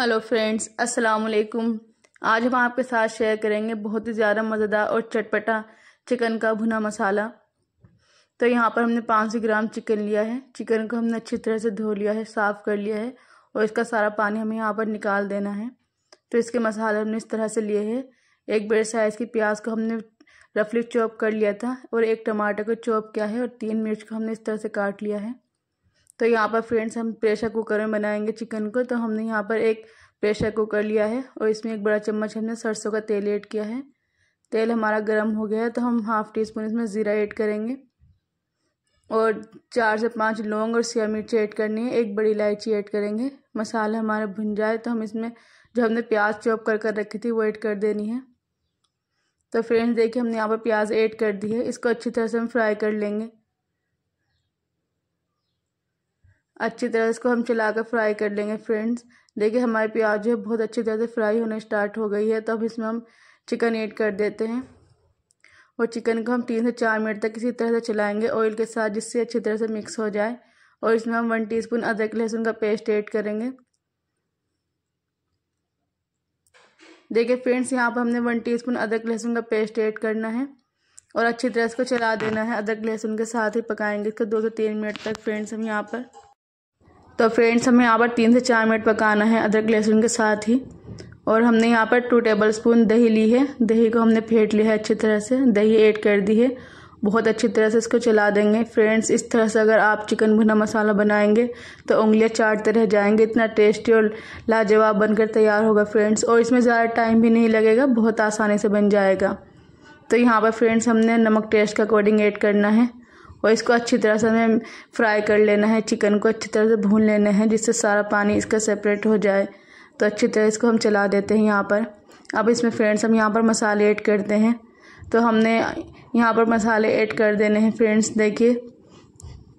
hello friends अस्सलाम वालेकुम आज हम आपके साथ शेयर करेंगे बहुत ही ज़्यादा मज़ेदार और चटपटा चिकन का भुना मसाला तो यहाँ पर हमने 500 ग्राम चिकन लिया है चिकन को हमने अच्छी तरह से धो लिया है साफ़ कर लिया है और इसका सारा पानी हमें यहाँ पर निकाल देना है तो इसके मसाले हमने इस तरह से लिए है एक बड़े साइज़ की प्याज को हमने रफली चॉप कर लिया था और एक टमाटर को चॉप किया है और तीन मिर्च को हमने इस तरह से काट लिया है तो यहाँ पर फ्रेंड्स हम प्रेशर कुकर में बनाएंगे चिकन को तो हमने यहाँ पर एक प्रेशर कुकर लिया है और इसमें एक बड़ा चम्मच हमने सरसों का तेल ऐड किया है तेल हमारा गर्म हो गया है तो हम हाफ़ टी स्पून इसमें ज़ीरा ऐड करेंगे और चार से पांच लौंग और सिया मिर्च ऐड करनी है एक बड़ी इलायची ऐड करेंगे मसाला हमारा भुन जाए तो हम इसमें जो हमने प्याज चॉप कर कर रखी थी वो ऐड कर देनी है तो फ्रेंड्स देखिए हमने यहाँ पर प्याज ऐड कर दी है इसको अच्छी तरह से हम फ्राई कर लेंगे अच्छी तरह इसको हम चलाकर फ्राई कर लेंगे फ्रेंड्स देखिए हमारी प्याज जो है बहुत अच्छी तरह से फ्राई होने स्टार्ट हो गई है तो अब इसमें हम चिकन ऐड कर देते हैं और चिकन को हम तीन से चार मिनट तक इसी तरह से चलाएंगे ऑयल के साथ जिससे अच्छी तरह से मिक्स हो जाए और इसमें हम वन टीस्पून अदरक लहसुन का पेस्ट ऐड करेंगे देखिए फ्रेंड्स यहाँ पर हमने वन टीस्पून अदरक लहसुन का पेस्ट ऐड करना है और अच्छी तरह इसको चला देना है अदरक लहसुन के साथ ही पकाएंगे इसको दो से तीन मिनट तक फ्रेंड्स हम यहाँ पर तो फ्रेंड्स हमें यहाँ पर तीन से चार मिनट पकाना है अदरक लहसुन के साथ ही और हमने यहाँ पर टू टेबल स्पून दही ली है दही को हमने फेंट लिया है अच्छी तरह से दही ऐड कर दी है बहुत अच्छी तरह से इसको चला देंगे फ्रेंड्स इस तरह से अगर आप चिकन भुना मसाला बनाएंगे तो उंगलियाँ चाटते रह जाएंगे इतना टेस्टी और लाजवाब बनकर तैयार होगा फ्रेंड्स और इसमें ज़्यादा टाइम भी नहीं लगेगा बहुत आसानी से बन जाएगा तो यहाँ पर फ्रेंड्स हमने नमक टेस्ट के अकॉर्डिंग ऐड करना है और इसको अच्छी तरह से हमें फ्राई कर लेना है चिकन को अच्छी तरह से भून लेना है जिससे सारा पानी इसका सेपरेट हो जाए तो अच्छी तरह इसको हम चला देते हैं यहाँ पर अब इसमें फ्रेंड्स हम यहाँ पर मसाले ऐड करते हैं तो हमने यहाँ पर मसाले ऐड कर देने हैं फ्रेंड्स देखिए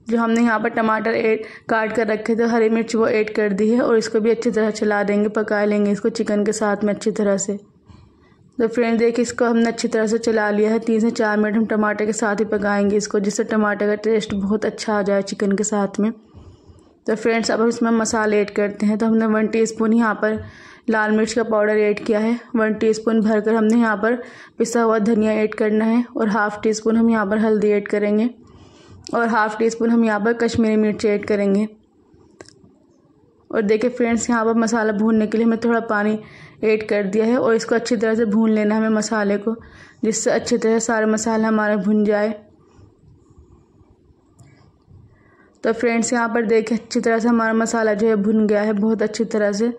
जो हमने यहाँ पर टमाटर ऐड काट कर रखे थे हरी मिर्च वो ऐड कर दी है और इसको भी अच्छी तरह चला देंगे पका लेंगे इसको चिकन के साथ में अच्छी तरह से तो फ्रेंड देखिए इसको हमने अच्छी तरह से चला लिया है तीन से चार मिनट हम टमाटर के साथ ही पकाएंगे इसको जिससे टमाटर का टेस्ट बहुत अच्छा आ जाए चिकन के साथ में तो फ्रेंड्स अब हम इसमें मसाले ऐड करते हैं तो हमने वन टीस्पून यहाँ पर लाल मिर्च का पाउडर ऐड किया है वन टीस्पून भरकर हमने यहाँ पर पिसा हुआ धनिया ऐड करना है और हाफ़ टी स्पून हम यहाँ पर हल्दी ऐड करेंगे और हाफ़ टी स्पून हम यहाँ पर कश्मीरी मिर्च ऐड करेंगे और देखिए फ्रेंड्स यहाँ पर मसाला भूनने के लिए हमें थोड़ा पानी ऐड कर दिया है और इसको अच्छी तरह से भून लेना है हमें मसाले को जिससे अच्छी तरह सारा मसाला हमारा भुन जाए तो फ्रेंड्स यहाँ पर देखिए अच्छी तरह से हमारा मसाला जो है भुन गया है बहुत अच्छी तरह से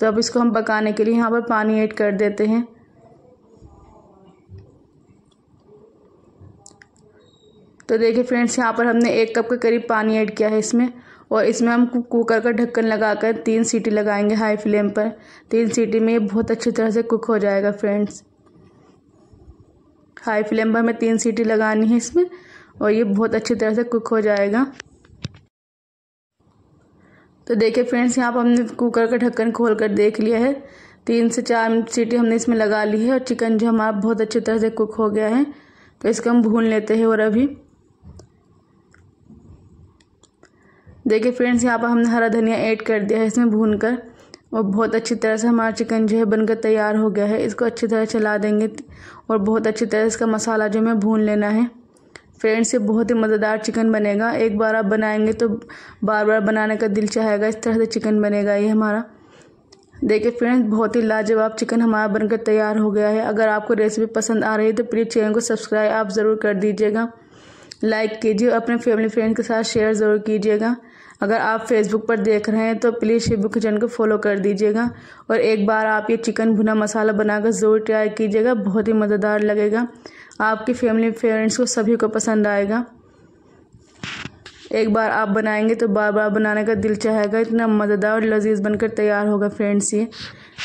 तो अब इसको हम पकाने के लिए यहाँ पर पानी ऐड कर देते हैं तो देखिए फ्रेंड्स यहाँ पर हमने एक कप के करीब पानी ऐड किया है इसमें और इसमें हम कुकर का ढक्कन लगाकर तीन सीटी लगाएंगे हाई फ्लेम पर तीन सीटी में ये बहुत अच्छी तरह से कुक हो जाएगा फ्रेंड्स हाई फ्लेम पर हमें तीन सीटी लगानी है इसमें और ये बहुत अच्छी तरह से कुक हो जाएगा तो देखिए फ्रेंड्स यहाँ पर हमने कुकर का ढक्कन खोल कर देख लिया है तीन से चार सीटी हमने इसमें लगा ली है और चिकन जो हमारा बहुत अच्छी तरह से कुक हो गया है तो इसको हम भून लेते हैं और अभी देखिए फ्रेंड्स यहाँ पर हमने हरा धनिया ऐड कर दिया है इसमें भून कर और बहुत अच्छी तरह से हमारा चिकन जो है बनकर तैयार हो गया है इसको अच्छी तरह चला देंगे और बहुत अच्छी तरह इसका मसाला जो हमें भून लेना है फ्रेंड्स ये बहुत ही मज़ेदार चिकन बनेगा एक बार आप बनाएंगे तो बार बार बनाने का दिल चाहेगा इस तरह से चिकन बनेगा ये हमारा देखिए फ्रेंड्स बहुत ही लाजवाब चिकन हमारा बनकर तैयार हो गया है अगर आपको रेसिपी पसंद आ रही है तो प्लीज़ चैनल को सब्सक्राइब आप ज़रूर कर दीजिएगा लाइक कीजिए और अपने फैमिली फ्रेंड के साथ शेयर ज़रूर कीजिएगा अगर आप फेसबुक पर देख रहे हैं तो प्लीज़ शिबू किचन को फॉलो कर दीजिएगा और एक बार आप ये चिकन भुना मसाला बनाकर ज़रूर ट्राई कीजिएगा बहुत ही मज़ेदार लगेगा आपकी फैमिली फ्रेंड्स को सभी को पसंद आएगा एक बार आप बनाएंगे तो बार बार बनाने का दिल चाहेगा इतना मज़ेदार और लजीज बनकर तैयार होगा फ्रेंड्स ये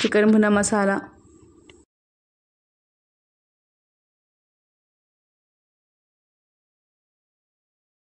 चिकन भुना मसाला